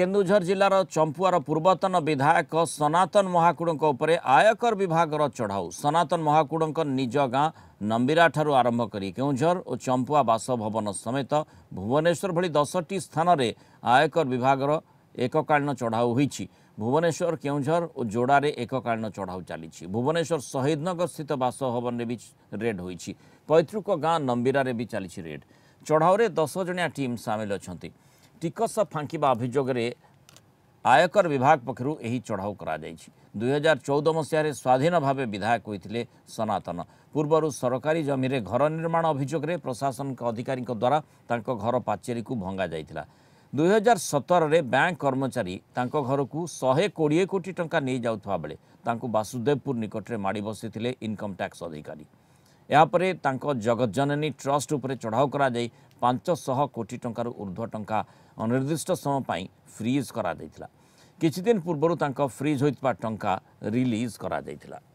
କେନ୍ଦୁଝର ଜିଲ୍ଲାର ଚମ୍ପୁଆର ପୂର୍ବତନ ବିଧାୟକ ସନାତନ ମହାକୁଡ଼ଙ୍କ ଉପରେ ଆୟକର ବିଭାଗର ଚଢ଼ାଉ ସନାତନ ମହାକୁଡ଼ଙ୍କ ନିଜ ଗାଁ ନମ୍ବିରାଠାରୁ ଆରମ୍ଭ କରି କେଉଁଝର ଓ ଚମ୍ପୁଆ ବାସଭବନ ସମେତ ଭୁବନେଶ୍ୱର ଭଳି ଦଶଟି ସ୍ଥାନରେ ଆୟକର ବିଭାଗର ଏକକାଳୀନ ଚଢ଼ାଉ ହୋଇଛି ଭୁବନେଶ୍ୱର କେଉଁଝର ଓ ଯୋଡ଼ାରେ ଏକକାଳୀନ ଚଢ଼ାଉ ଚାଲିଛି ଭୁବନେଶ୍ୱର ଶହୀଦନଗର ସ୍ଥିତ ବାସଭବନରେ ବି ରେଡ୍ ହୋଇଛି ପୈତୃକ ଗାଁ ନମ୍ବିରାରେ ବି ଚାଲିଛି ରେଡ୍ ଚଢ଼ାଉରେ ଦଶ ଜଣିଆ ଟିମ୍ ସାମିଲ ଅଛନ୍ତି ଟିକସ ଫାଙ୍କିବା ଅଭିଯୋଗରେ ଆୟକର ବିଭାଗ ପକ୍ଷରୁ ଏହି ଚଢ଼ାଉ କରାଯାଇଛି ଦୁଇହଜାର ଚଉଦ ମସିହାରେ ସ୍ୱାଧୀନ ଭାବେ ବିଧାୟକ ହୋଇଥିଲେ ସନାତନ ପୂର୍ବରୁ ସରକାରୀ ଜମିରେ ଘର ନିର୍ମାଣ ଅଭିଯୋଗରେ ପ୍ରଶାସନିକ ଅଧିକାରୀଙ୍କ ଦ୍ୱାରା ତାଙ୍କ ଘର ପାଚେରୀକୁ ଭଙ୍ଗାଯାଇଥିଲା ଦୁଇହଜାର ସତରରେ ବ୍ୟାଙ୍କ କର୍ମଚାରୀ ତାଙ୍କ ଘରକୁ ଶହେ କୋଡ଼ିଏ କୋଟି ଟଙ୍କା ନେଇଯାଉଥିବା ବେଳେ ତାଙ୍କୁ ବାସୁଦେବପୁର ନିକଟରେ ମାଡ଼ି ବସିଥିଲେ ଇନକମ୍ ଟ୍ୟାକ୍ସ ଅଧିକାରୀ ଏହାପରେ ତାଙ୍କ ଜଗଜ୍ଜନନୀ ଟ୍ରଷ୍ଟ ଉପରେ ଚଢ଼ାଉ କରାଯାଇ ପାଞ୍ଚଶହ କୋଟି ଟଙ୍କାରୁ ଉର୍ଦ୍ଧ୍ୱ ଟଙ୍କା ଅନିର୍ଦ୍ଦିଷ୍ଟ ସମୟ ପାଇଁ ଫ୍ରିଜ୍ କରାଯାଇଥିଲା କିଛିଦିନ ପୂର୍ବରୁ ତାଙ୍କ ଫ୍ରିଜ୍ ହୋଇଥିବା ଟଙ୍କା ରିଲିଜ୍ କରାଯାଇଥିଲା